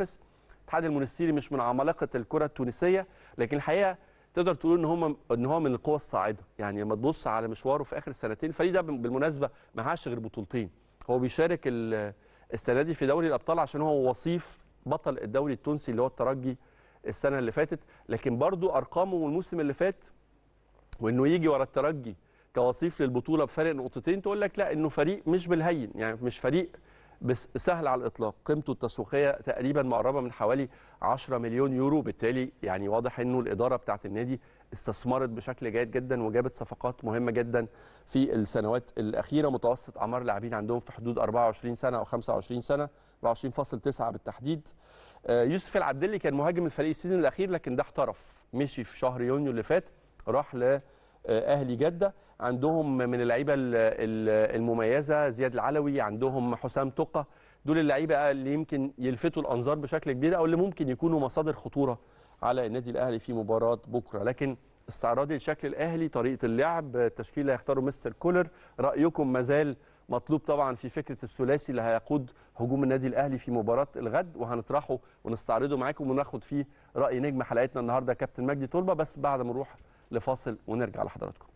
بس الاتحاد المونستيري مش من عمالقه الكره التونسيه لكن الحقيقه تقدر تقول ان هم ان هو من القوى الصاعده يعني لما تبص على مشواره في اخر سنتين الفريق ده بالمناسبه ما عاش غير بطولتين هو بيشارك السنه دي في دوري الابطال عشان هو وصيف بطل الدوري التونسي اللي هو الترجي السنه اللي فاتت لكن برضو ارقامه والموسم اللي فات وانه يجي ورا الترجي كوصيف للبطوله بفارق نقطتين تقول لك لا انه فريق مش بالهين يعني مش فريق بس سهل على الاطلاق قيمته التسويقيه تقريبا مقربه من حوالي 10 مليون يورو بالتالي يعني واضح انه الاداره بتاعه النادي استثمرت بشكل جيد جدا وجابت صفقات مهمه جدا في السنوات الاخيره متوسط اعمار اللاعبين عندهم في حدود 24 سنه او 25 سنه 24.9 بالتحديد آه، يوسف العبدلي كان مهاجم الفريق السيزون الاخير لكن ده احترف مشي في شهر يونيو اللي فات راح ل آه، اهلي جده عندهم من اللعيبه المميزه زياد العلوي عندهم حسام تقه دول اللعيبه اللي يمكن يلفتوا الانظار بشكل كبير او اللي ممكن يكونوا مصادر خطوره على النادي الاهلي في مباراه بكره لكن استعراضي لشكل الاهلي طريقه اللعب التشكيل اللي هيختاره مستر كولر رايكم مازال مطلوب طبعا في فكره الثلاثي اللي هيقود هجوم النادي الاهلي في مباراه الغد وهنطرحه ونستعرضه معاكم وناخد فيه راي نجم حلقتنا النهارده كابتن مجدي طلبه بس بعد ما نروح لفاصل ونرجع لحضراتكم